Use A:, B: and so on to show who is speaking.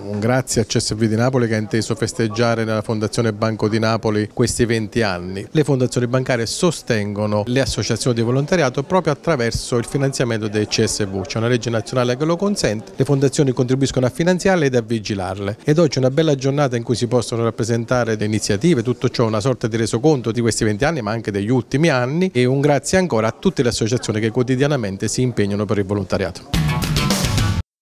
A: Un grazie a CSV di Napoli che ha inteso festeggiare nella Fondazione Banco di Napoli questi 20 anni. Le fondazioni bancarie sostengono le associazioni di volontariato proprio attraverso il finanziamento dei CSV. C'è una legge nazionale che lo consente, le fondazioni contribuiscono a finanziarle ed a vigilarle. Ed oggi è una bella giornata in cui si possono rappresentare le iniziative, tutto ciò una sorta di resoconto di questi 20 anni ma anche degli ultimi anni e un grazie ancora a tutte le associazioni che quotidianamente si impegnano per il volontariato.